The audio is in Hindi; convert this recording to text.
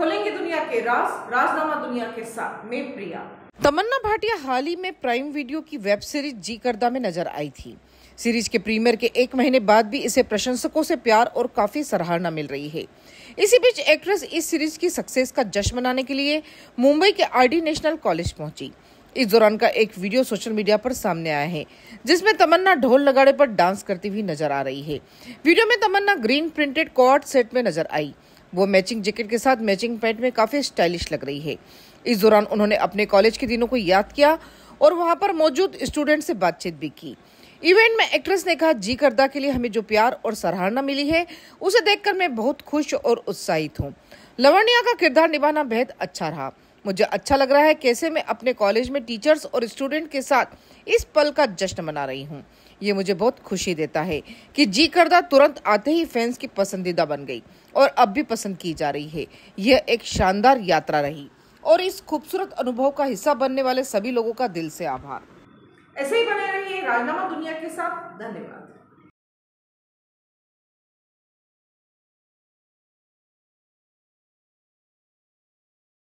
खोलेंगे दुनिया के राज राजनामा दुनिया के साथ में प्रिया तमन्ना भाटिया हाल ही में प्राइम वीडियो की वेब सीरीज जी करदा में नजर आई थी सीरीज के प्रीमियर के एक महीने बाद भी इसे प्रशंसकों से प्यार और काफी सराहना मिल रही है इसी बीच एक्ट्रेस इस सीरीज की सक्सेस का जश्न मनाने के लिए मुंबई के आरडी नेशनल कॉलेज पहुंची इस दौरान का एक वीडियो सोशल मीडिया पर सामने आया है जिसमें तमन्ना ढोल लगाड़े पर डांस करती हुई नजर आ रही है वीडियो में Tamannaah green printed cord set में नजर आई वो मैचिंग जैकेट के साथ मैचिंग पैंट में काफ़ी स्टाइलिश लग रही है इस दौरान उन्होंने अपने कॉलेज के दिनों को याद किया और वहाँ पर मौजूद स्टूडेंट से बातचीत भी की इवेंट में एक्ट्रेस ने कहा जी करदा के लिए हमें जो प्यार और सराहना मिली है उसे देखकर मैं बहुत खुश और उत्साहित हूँ लवण्या का किरदार निभाना बेहद अच्छा रहा मुझे अच्छा लग रहा है कैसे मैं अपने कॉलेज में टीचर्स और स्टूडेंट के साथ इस पल का जश्न मना रही हूँ ये मुझे बहुत खुशी देता है कि जी करदा तुरंत आते ही फैंस की पसंदीदा बन गई और अब भी पसंद की जा रही है यह एक शानदार यात्रा रही और इस खूबसूरत अनुभव का हिस्सा बनने वाले सभी लोगों का दिल से आभार ऐसे ही बने रहिए राजनामा दुनिया के साथ धन्यवाद